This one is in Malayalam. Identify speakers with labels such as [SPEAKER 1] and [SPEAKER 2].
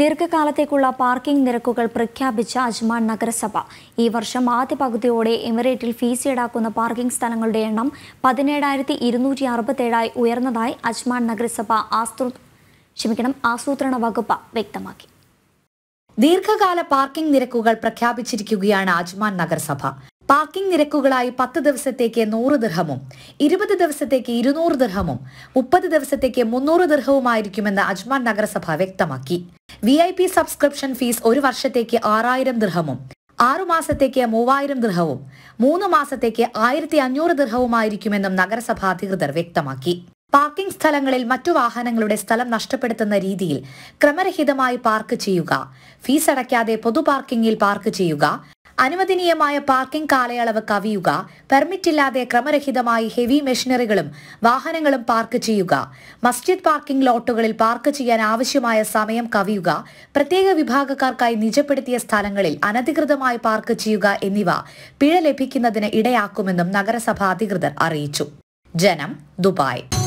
[SPEAKER 1] ദീർഘകാലത്തേക്കുള്ള പാർക്കിംഗ് നിരക്കുകൾ പ്രഖ്യാപിച്ച അജ്മാൻ നഗരസഭ ഈ വർഷം ആദ്യ പകുതിയോടെ എമിറേറ്റിൽ ഫീസ് ഈടാക്കുന്ന പാർക്കിംഗ് സ്ഥലങ്ങളുടെ എണ്ണം പതിനേഴായിരത്തി ഇരുന്നൂറ്റി അറുപത്തേഴായി ഉയർന്നതായി അജ്മാൻ നഗരസഭ ആസൂ ക്ഷമിക്കണം ആസൂത്രണ വകുപ്പ്
[SPEAKER 2] വ്യക്തമാക്കി ദീർഘകാല പാർക്കിംഗ് നിരക്കുകൾ പ്രഖ്യാപിച്ചിരിക്കുകയാണ് അജ്മാൻ നഗരസഭ പാർക്കിംഗ് നിരക്കുകളായി പത്ത് ദിവസത്തേക്ക് നൂറ് ദിർഹമും ഇരുപത് ദിവസത്തേക്ക് ഇരുന്നൂറ് ദിർഹമും മുപ്പത് ദിവസത്തേക്ക് മുന്നൂറ് ദൃഹവുമായിരിക്കുമെന്ന് അജ്മാൻ നഗരസഭ വ്യക്തമാക്കി V I P subscription fees ഒരു വർഷത്തേക്ക് ആറായിരം ദിർഹമും ആറു മാസത്തേക്ക് മൂവായിരം ദിർഹവും മൂന്ന് മാസത്തേക്ക് ആയിരത്തി അഞ്ഞൂറ് ദൃഹവുമായിരിക്കുമെന്നും നഗരസഭാ അധികൃതർ വ്യക്തമാക്കി പാർക്കിംഗ് സ്ഥലങ്ങളിൽ മറ്റു വാഹനങ്ങളുടെ സ്ഥലം നഷ്ടപ്പെടുത്തുന്ന രീതിയിൽ ക്രമരഹിതമായി പാർക്ക് ചെയ്യുക ഫീസ് അടയ്ക്കാതെ പൊതു പാർക്കിംഗിൽ പാർക്ക് ചെയ്യുക അനുവദനീയമായ പാർക്കിംഗ് കാലയളവ് കവിയുക പെർമിറ്റില്ലാതെ ക്രമരഹിതമായി ഹെവി മെഷീനറികളും വാഹനങ്ങളും പാർക്ക് ചെയ്യുക മസ്ജിദ് പാർക്കിംഗ് ലോട്ടുകളിൽ പാർക്ക് ചെയ്യാൻ ആവശ്യമായ സമയം കവിയുക പ്രത്യേക വിഭാഗക്കാർക്കായി നിജപ്പെടുത്തിയ സ്ഥലങ്ങളിൽ അനധികൃതമായി പാർക്ക് ചെയ്യുക എന്നിവ പിഴ ലഭിക്കുന്നതിന് ഇടയാക്കുമെന്നും നഗരസഭാ അധികൃതർ അറിയിച്ചു ജനം ദുബായ്